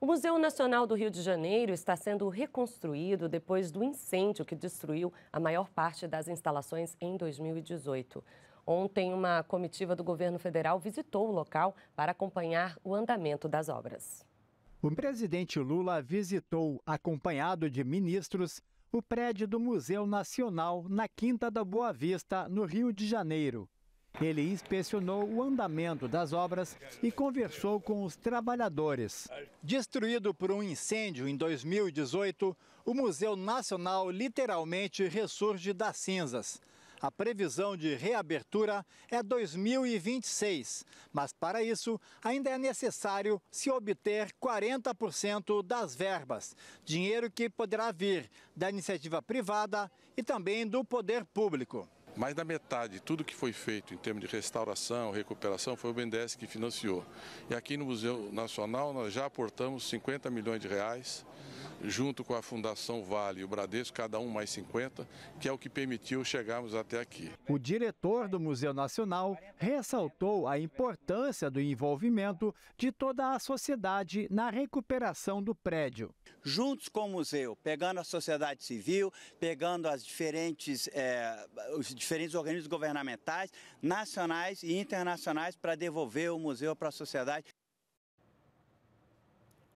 O Museu Nacional do Rio de Janeiro está sendo reconstruído depois do incêndio que destruiu a maior parte das instalações em 2018. Ontem, uma comitiva do governo federal visitou o local para acompanhar o andamento das obras. O presidente Lula visitou, acompanhado de ministros, o prédio do Museu Nacional na Quinta da Boa Vista, no Rio de Janeiro. Ele inspecionou o andamento das obras e conversou com os trabalhadores. Destruído por um incêndio em 2018, o Museu Nacional literalmente ressurge das cinzas. A previsão de reabertura é 2026, mas para isso ainda é necessário se obter 40% das verbas, dinheiro que poderá vir da iniciativa privada e também do poder público. Mais da metade, tudo que foi feito em termos de restauração, recuperação, foi o BNDES que financiou. E aqui no Museu Nacional nós já aportamos 50 milhões de reais junto com a Fundação Vale e o Bradesco, cada um mais 50, que é o que permitiu chegarmos até aqui. O diretor do Museu Nacional ressaltou a importância do envolvimento de toda a sociedade na recuperação do prédio. Juntos com o museu, pegando a sociedade civil, pegando as diferentes, é, os diferentes organismos governamentais, nacionais e internacionais, para devolver o museu para a sociedade.